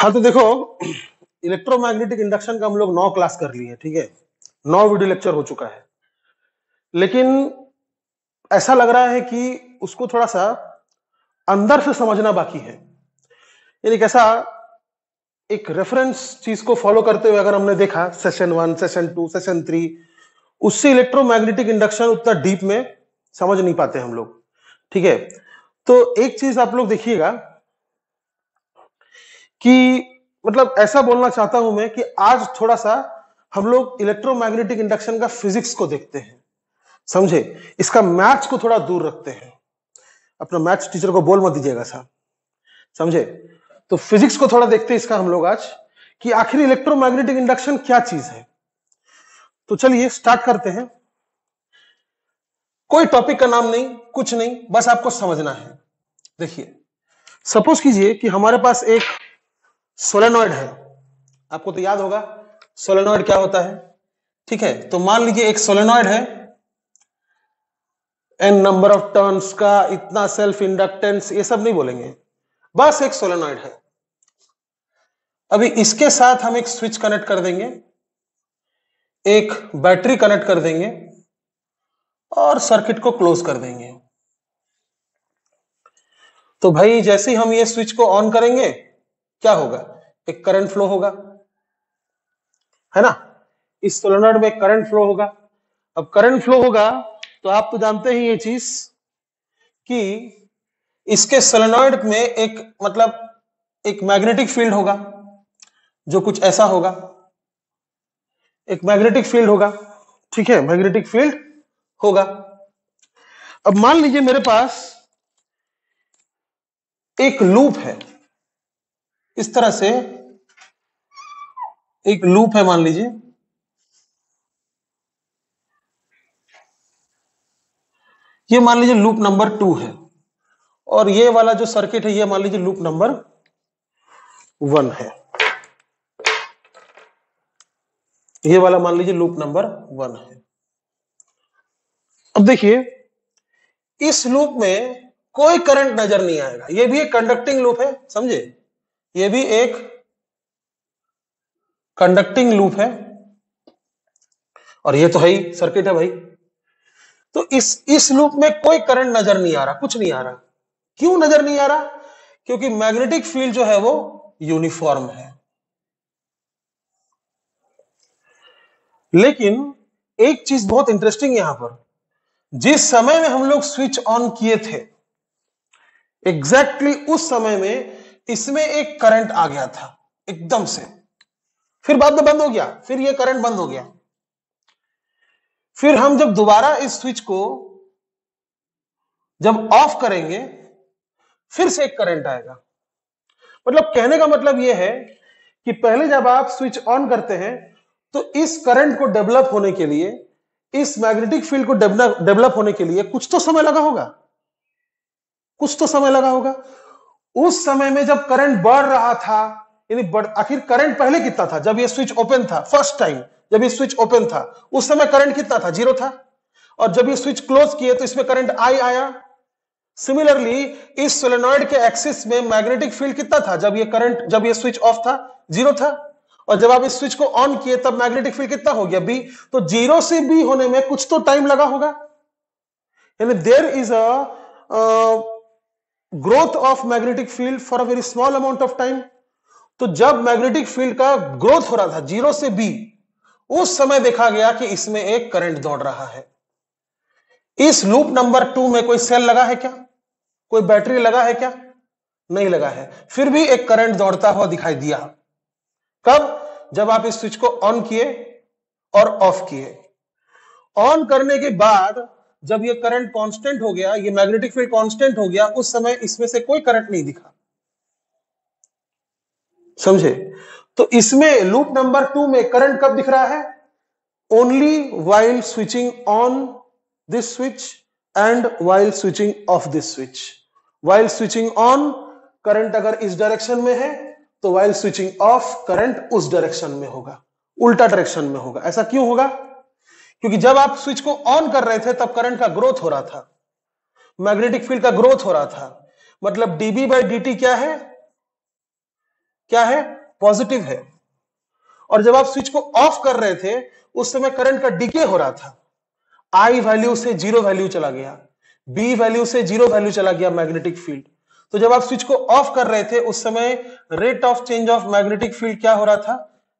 हाँ तो देखो इलेक्ट्रोमैग्नेटिक इंडक्शन का हम लोग नौ क्लास कर लिए ठीक है नौ वीडियो लेक्चर हो चुका है लेकिन ऐसा लग रहा है कि उसको थोड़ा सा अंदर से समझना बाकी है यानी कैसा एक रेफरेंस चीज को फॉलो करते हुए अगर हमने देखा session one session two session three उससे इलेक्ट्रोमैग्नेटिक इंडक्शन उतना डीप में समझ नहीं पाते हम लोग ठीक है तो एक चीज आप लोग देखिएगा कि मतलब ऐसा बोलना चाहता हूं मैं कि आज थोड़ा सा हम लोग इलेक्ट्रोमैग्नेटिक इंडक्शन का फिजिक्स को देखते हैं समझे इसका मैथ्स को थोड़ा दूर रखते हैं अपना मैथ्स टीचर को बोल मत दीजिएगा साहब समझे तो फिजिक्स को थोड़ा देखते हैं इसका हम लोग आज कि आखिर इलेक्ट्रोमैग्नेटिक इंडक्शन क्या चीज है तो चलिए स्टार्ट करते हैं कोई टॉपिक का नाम नहीं कुछ नहीं बस आपको समझना है देखिए सपोज कीजिए कि हमारे पास एक सोलेनॉइड है आपको तो याद होगा सोलेनॉइड क्या होता है ठीक है तो मान लीजिए एक सोलेनॉइड है एन नंबर ऑफ टर्न्स का इतना सेल्फ इंडक्टेंस ये सब नहीं बोलेंगे बस एक सोलेनॉइड है अभी इसके साथ हम एक स्विच कनेक्ट कर देंगे एक बैटरी कनेक्ट कर देंगे और सर्किट को क्लोज कर देंगे तो भाई जैसे ही हम ये स्विच को ऑन करेंगे क्या होगा एक करंट फ्लो होगा है ना इस सोलोनॉइड में करंट फ्लो होगा अब करंट फ्लो होगा तो आप तो जानते हैं ये चीज कि इसके सोलेनोइड में एक मतलब एक मैग्नेटिक फील्ड होगा जो कुछ ऐसा होगा एक मैग्नेटिक फील्ड होगा ठीक है मैग्नेटिक फील्ड होगा अब मान लीजिए मेरे पास एक लूप है इस तरह से एक लूप है मान लीजिए ये मान लीजिए लूप नंबर टू है और ये वाला जो सर्किट है ये मान लीजिए लूप नंबर वन है ये वाला मान लीजिए लूप नंबर वन है अब देखिए इस लूप में कोई करंट नजर नहीं आएगा ये भी एक कंडक्टिंग लूप है समझे ये भी एक कंडक्टिंग लूप है और ये तो है ही सर्किट है भाई तो इस इस लूप में कोई करंट नजर नहीं आ रहा कुछ नहीं आ रहा क्यों नजर नहीं आ रहा क्योंकि मैग्नेटिक फील्ड जो है वो यूनिफॉर्म है लेकिन एक चीज बहुत इंटरेस्टिंग यहां पर जिस समय में हम लोग स्विच ऑन किए थे एग्जैक्टली exactly उस समय में इसमें एक करंट आ गया था एकदम से फिर बाद में बंद हो गया फिर ये करंट बंद हो गया फिर हम जब दोबारा इस स्विच को जब ऑफ करेंगे फिर से एक करंट आएगा मतलब कहने का मतलब यह है कि पहले जब आप स्विच ऑन करते हैं तो इस करंट को डेवलप होने के लिए इस मैग्नेटिक फील्ड को डेवलप होने के लिए कुछ तो समय लगा होगा कुछ तो समय लगा होगा उस समय में जब करंट बढ़ रहा था यानी आखिर करंट पहले कितना था जब ये स्विच ओपन था फर्स्ट टाइम जब ये स्विच ओपन था उस समय करंट कितना था जीरो था और जब ये स्विच क्लोज किए तो इसमें करंट आई आया सिमिलरली इस सोलेनॉइड के एक्सिस में मैग्नेटिक फील्ड कितना था जब ये करंट जब ये स्विच ऑफ था जीरो था और जब आप इस स्विच को ऑन किए तब मैग्नेटिक फील्ड कितना हो गया बी तो जीरो से बी होने में कुछ तो टाइम लगा होगा यानी there is a growth of magnetic field for a very small amount of time तो जब मैग्नेटिक फील्ड का ग्रोथ हो रहा था जीरो से बी उस समय देखा गया कि इसमें एक करंट दौड़ रहा है इस लूप नंबर टू में कोई सेल लगा है क्या कोई बैटरी लगा है क्या नहीं लगा है फिर भी एक करंट दौड़ता हुआ दिखाई दिया कब जब आप इस स्विच को ऑन किए और ऑफ किए ऑन करने के बाद जब ये करंट कांस्टेंट हो गया ये मैग्नेटिक फील्ड कांस्टेंट हो गया उस समय इसमें से कोई करंट नहीं दिखा समझे तो इसमें लूप नंबर टू में करंट कब दिख रहा है only while switching on this switch and while switching off this switch while switching on current अगर इस डायरेक्शन में है तो वाइल स्विचिंग ऑफ करंट उस डायरेक्शन में होगा उल्टा डायरेक्शन में होगा ऐसा क्यों होगा क्योंकि जब आप स्विच को ऑन कर रहे थे तब करंट का ग्रोथ हो रहा था मैग्नेटिक फील्ड का ग्रोथ हो रहा था मतलब डीबी बाई डी क्या है क्या है पॉजिटिव है और जब आप स्विच को ऑफ कर रहे थे उस समय करंट का डीके हो रहा था आई वैल्यू से जीरो वैल्यू चला गया बी वैल्यू से जीरो वैल्यू चला गया मैग्नेटिक फील्ड तो जब आप स्विच को ऑफ कर रहे थे उस समय rate of change of magnetic field क्या हो रहा था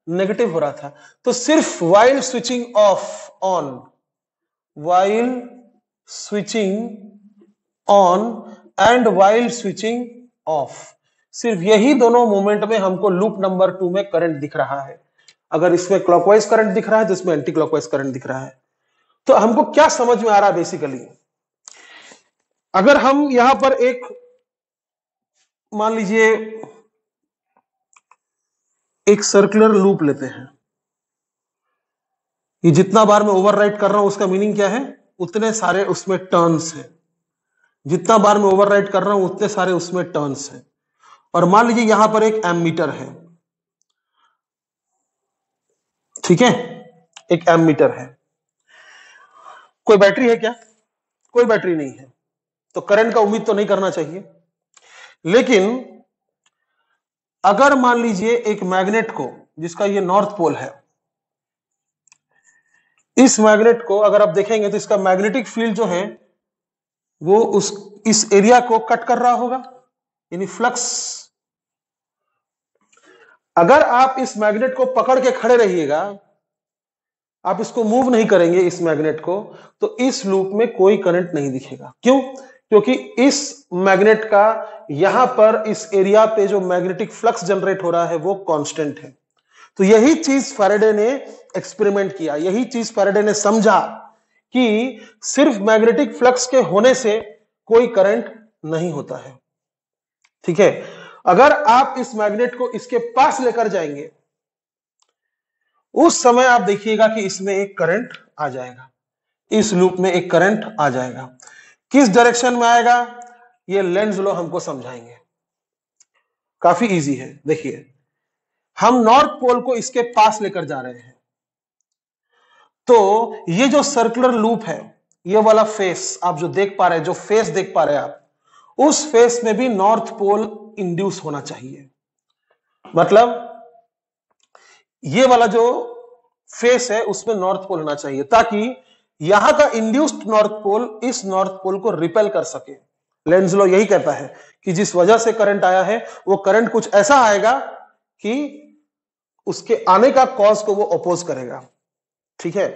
नेगेटिव हो रहा था तो सिर्फ while switching off on while switching on and while switching off सिर्फ यही दोनों मोमेंट में हमको लूप नंबर टू में करंट दिख रहा है अगर इसमें क्लॉकवाइज करंट दिख रहा है तो इसमें एंटी क्लॉकवाइज करंट दिख रहा है तो हमको क्या समझ में आ रहा है बेसिकली अगर हम यहां पर एक मान लीजिए एक सर्कुलर लूप लेते हैं ये जितना बार मैं ओवरराइट कर रहा हूं उसका मीनिंग क्या है उतने सारे उसमें टर्न्स हैं जितना बार मैं ओवरराइट कर रहा हूं उतने सारे उसमें टर्न्स हैं और मान लीजिए यहां पर एक एम मीटर है ठीक है एक एम मीटर है कोई बैटरी है क्या कोई बैटरी नहीं है तो करंट का उम्मीद तो नहीं करना चाहिए लेकिन अगर मान लीजिए एक मैग्नेट को जिसका ये नॉर्थ पोल है इस मैग्नेट को अगर आप देखेंगे तो इसका मैग्नेटिक फील्ड जो है वो उस इस एरिया को कट कर रहा होगा यानी फ्लक्स अगर आप इस मैग्नेट को पकड़ के खड़े रहिएगा आप इसको मूव नहीं करेंगे इस मैग्नेट को तो इस लूप में कोई करंट नहीं दिखेगा क्यों क्योंकि इस मैग्नेट का यहां पर इस एरिया पे जो मैग्नेटिक फ्लक्स जनरेट हो रहा है वो कांस्टेंट है तो यही चीज फेरेडे ने एक्सपेरिमेंट किया यही चीज फेरेडे ने समझा कि सिर्फ मैग्नेटिक फ्लक्स के होने से कोई करंट नहीं होता है ठीक है अगर आप इस मैग्नेट को इसके पास लेकर जाएंगे उस समय आप देखिएगा कि इसमें एक करंट आ जाएगा इस लूप में एक करंट आ जाएगा किस डायरेक्शन में आएगा ये लेंस लो हमको समझाएंगे काफी इजी है देखिए हम नॉर्थ पोल को इसके पास लेकर जा रहे हैं तो ये जो सर्कुलर लूप है ये वाला फेस आप जो देख पा रहे हैं जो फेस देख पा रहे हैं आप उस फेस में भी नॉर्थ पोल इंड्यूस होना चाहिए मतलब ये वाला जो फेस है उसमें नॉर्थ पोल होना चाहिए ताकि यहां का इंड्यूस्ड नॉर्थ पोल इस नॉर्थ पोल को रिपेल कर सके लेंस लो यही कहता है कि जिस वजह से करंट आया है वो करंट कुछ ऐसा आएगा कि उसके आने का कॉज को वो अपोज करेगा ठीक है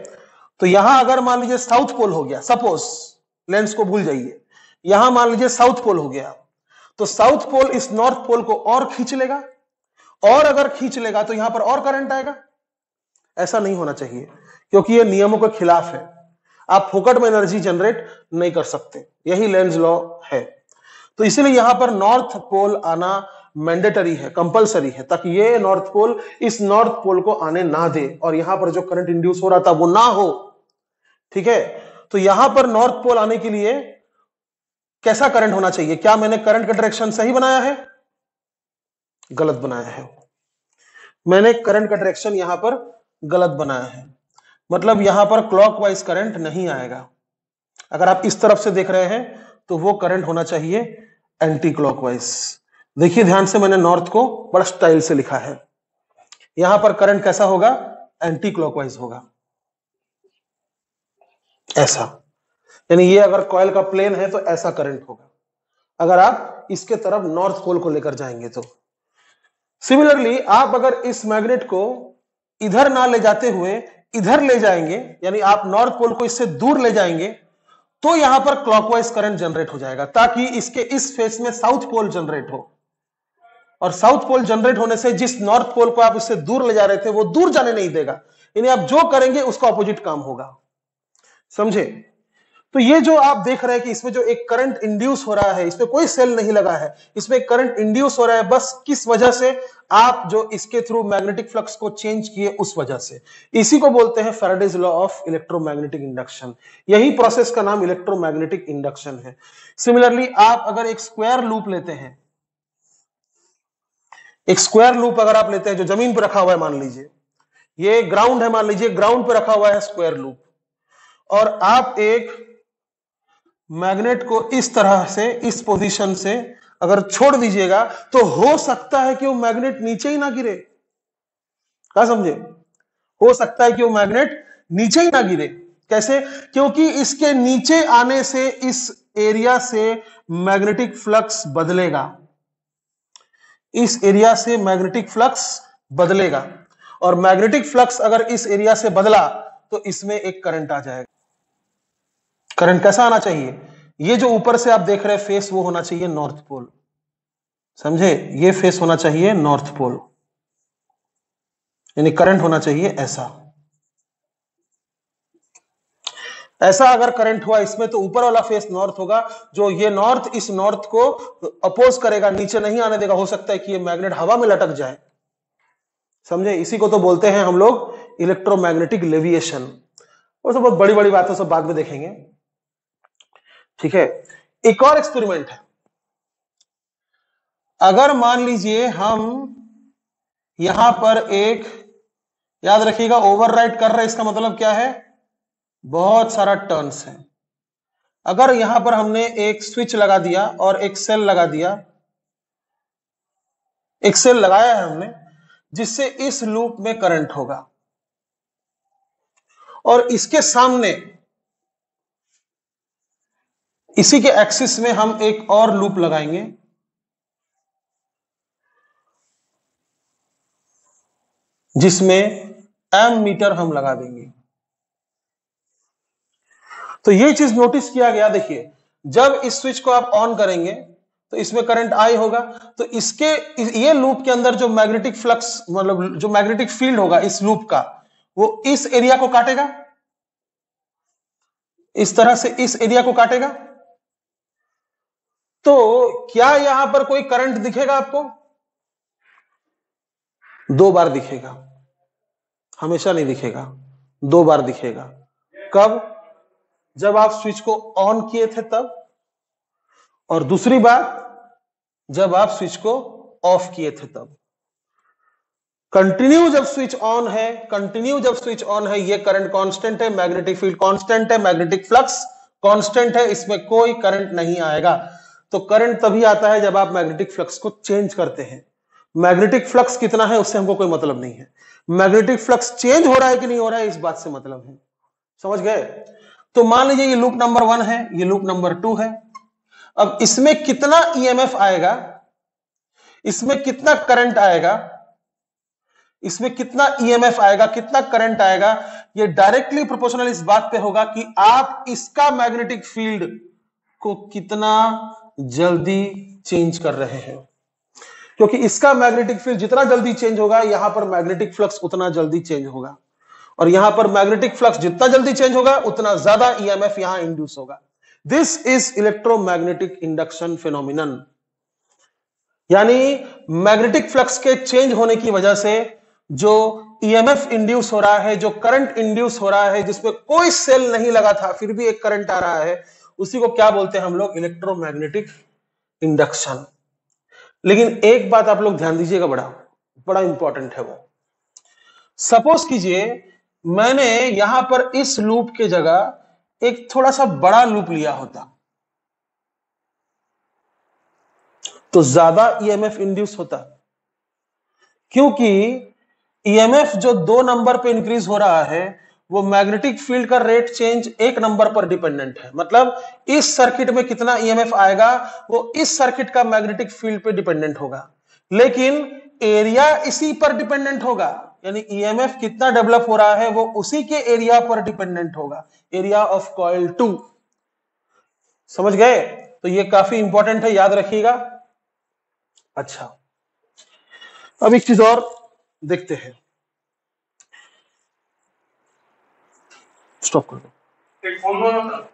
तो यहां अगर मान लीजिए साउथ पोल हो गया सपोज लेंस को भूल जाइए यहां मान लीजिए साउथ पोल हो गया तो साउथ पोल इस नॉर्थ पोल को और खींच लेगा और अगर खींच लेगा तो यहां पर और करंट आएगा ऐसा नहीं होना चाहिए क्योंकि ये नियमों के खिलाफ है आप फोकट में एनर्जी जनरेट नहीं कर सकते यही लेंस लॉ है तो इसीलिए यहां पर नॉर्थ पोल आना मैंडेटरी है कंपलसरी है ताकि ये नॉर्थ पोल इस नॉर्थ पोल को आने ना दे और यहां पर जो करंट इंड्यूस हो रहा था वो ना हो ठीक है तो यहां पर नॉर्थ पोल आने के लिए कैसा करंट होना चाहिए क्या मैंने करंट का डायरेक्शन सही बनाया है गलत बनाया है मैंने करंट का डायरेक्शन यहां पर गलत बनाया है मतलब यहां पर क्लॉकवाइज करंट नहीं आएगा अगर आप इस तरफ से देख रहे हैं तो वो करंट होना चाहिए एंटी क्लॉकवाइज देखिए ध्यान से मैंने नॉर्थ को बड़ा स्टाइल से लिखा है यहां पर करंट कैसा होगा एंटी क्लॉकवाइज होगा ऐसा यानी ये अगर कॉयल का प्लेन है तो ऐसा करंट होगा अगर आप इसके तरफ नॉर्थ पोल को लेकर जाएंगे तो सिमिलरली आप अगर इस मैग्नेट को इधर ना ले जाते हुए इधर ले जाएंगे यानी आप नॉर्थ पोल को इससे दूर ले जाएंगे तो यहां पर क्लॉकवाइज करंट जनरेट हो जाएगा ताकि इसके इस फेस में साउथ पोल जनरेट हो और साउथ पोल जनरेट होने से जिस नॉर्थ पोल को आप इससे दूर ले जा रहे थे वो दूर जाने नहीं देगा यानी आप जो करेंगे उसका ऑपोजिट काम होगा समझे तो ये जो आप देख रहे हैं कि इसमें जो एक करंट इंड्यूस हो रहा है इसमें कोई सेल नहीं लगा है इसमें करंट इंड्यूस हो रहा है बस किस वजह से आप जो इसके थ्रू मैग्नेटिक फ्लक्स को चेंज किए उस वजह से इसी को बोलते हैं Faraday's law of electromagnetic induction यही प्रोसेस का नाम इलेक्ट्रोमैग्नेटिक इंडक्शन है सिमिलरली आप अगर एक स्क्वायर लूप लेते हैं एक स्क्वायर लूप अगर आप लेते हैं जो जमीन पर रखा हुआ है मान लीजिए ये ग्राउंड है मान लीजिए ग्राउंड पर रखा हुआ है स्क्वायर लूप और आप एक मैग्नेट को इस तरह से इस पोजीशन से अगर छोड़ दीजिएगा तो हो सकता है कि वो मैग्नेट नीचे ही ना गिरे क्या समझे हो सकता है कि वो मैग्नेट नीचे ही ना गिरे कैसे क्योंकि इसके नीचे आने से इस एरिया से मैग्नेटिक फ्लक्स बदलेगा इस एरिया से मैग्नेटिक फ्लक्स बदलेगा और मैग्नेटिक फ्लक्स अगर इस एरिया से बदला तो इसमें एक करंट आ जाएगा करंट कैसा आना चाहिए ये जो ऊपर से आप देख रहे हैं फेस वो होना चाहिए नॉर्थ पोल समझे ये फेस होना चाहिए नॉर्थ पोल यानी करंट होना चाहिए ऐसा ऐसा अगर करंट हुआ इसमें तो ऊपर वाला फेस नॉर्थ होगा जो ये नॉर्थ इस नॉर्थ को अपोज करेगा नीचे नहीं आने देगा हो सकता है कि ये मैग्नेट हवा में लटक जाए समझे इसी को तो बोलते हैं हम लोग इलेक्ट्रोमैग्नेटिक लेविएशन और सब बहुत बड़ी बड़ी बातें सब बाद में देखेंगे ठीक है एक और एक्सपेरिमेंट है अगर मान लीजिए हम यहां पर एक याद रखिएगा ओवरराइड कर रहे इसका मतलब क्या है बहुत सारा टर्न्स है अगर यहां पर हमने एक स्विच लगा दिया और एक सेल लगा दिया एक सेल लगाया है हमने जिससे इस लूप में करंट होगा और इसके सामने इसी के एक्सिस में हम एक और लूप लगाएंगे जिसमें एम मीटर हम लगा देंगे तो ये चीज नोटिस किया गया देखिए जब इस स्विच को आप ऑन करेंगे तो इसमें करंट आई होगा तो इसके ये लूप के अंदर जो मैग्नेटिक फ्लक्स मतलब जो मैग्नेटिक फील्ड होगा इस लूप का वो इस एरिया को काटेगा इस तरह से इस एरिया को काटेगा तो क्या यहां पर कोई करंट दिखेगा आपको दो बार दिखेगा हमेशा नहीं दिखेगा दो बार दिखेगा कब जब आप स्विच को ऑन किए थे तब और दूसरी बात जब आप स्विच को ऑफ किए थे तब कंटिन्यू जब स्विच ऑन है कंटिन्यू जब स्विच ऑन है ये करंट कांस्टेंट है मैग्नेटिक फील्ड कांस्टेंट है मैग्नेटिक फ्लक्स कांस्टेंट है इसमें कोई करंट नहीं आएगा तो करंट तभी आता है जब आप मैग्नेटिक फ्लक्स को चेंज करते हैं मैग्नेटिक फ्लक्स कितना है उससे हमको कोई मतलब नहीं है मैग्नेटिक फ्लक्स चेंज हो रहा है कि नहीं हो रहा है इस बात से मतलब है समझ गए तो मान लीजिए ये लूप नंबर वन है ये लूप नंबर टू है अब इसमें कितना ई e आएगा इसमें कितना करंट आएगा इसमें कितना ई e आएगा कितना करंट आएगा ये डायरेक्टली प्रोपोर्शनल इस बात पे होगा कि आप इसका मैग्नेटिक फील्ड को कितना जल्दी चेंज कर रहे हैं क्योंकि इसका मैग्नेटिक फील्ड जितना जल्दी चेंज होगा यहां पर मैग्नेटिक फ्लक्स उतना जल्दी चेंज होगा और यहां पर मैग्नेटिक फ्लक्स जितना जल्दी चेंज होगा उतना ज्यादा ईएमएफ यहां इंड्यूस होगा this is electromagnetic induction phenomenon यानी मैग्नेटिक फ्लक्स के चेंज होने की वजह से जो ईएमएफ e इंड्यूस हो रहा है जो करंट इंड्यूस हो रहा है जिसमें कोई सेल नहीं लगा था फिर भी एक करंट आ रहा है उसी को क्या बोलते हैं हम लोग इलेक्ट्रोमैग्नेटिक इंडक्शन लेकिन एक बात आप लोग ध्यान दीजिएगा बड़ा बड़ा इंपॉर्टेंट है वो सपोज कीजिए मैंने यहां पर इस लूप के जगह एक थोड़ा सा बड़ा लूप लिया होता तो ज्यादा ईएमएफ e इंड्यूस होता क्योंकि ईएमएफ e जो दो नंबर पे इंक्रीज हो रहा है वो मैग्नेटिक फील्ड का रेट चेंज एक नंबर पर डिपेंडेंट है मतलब इस सर्किट में कितना ईएमएफ आएगा वो इस सर्किट का मैग्नेटिक फील्ड पे डिपेंडेंट होगा लेकिन एरिया इसी पर डिपेंडेंट होगा यानी ईएमएफ कितना डेवलप हो रहा है वो उसी के एरिया पर डिपेंडेंट होगा एरिया ऑफ कॉयल टू समझ गए तो ये काफी इंपॉर्टेंट है याद रखिएगा अच्छा अब एक चीज और देखते हैं स्टॉप कर दो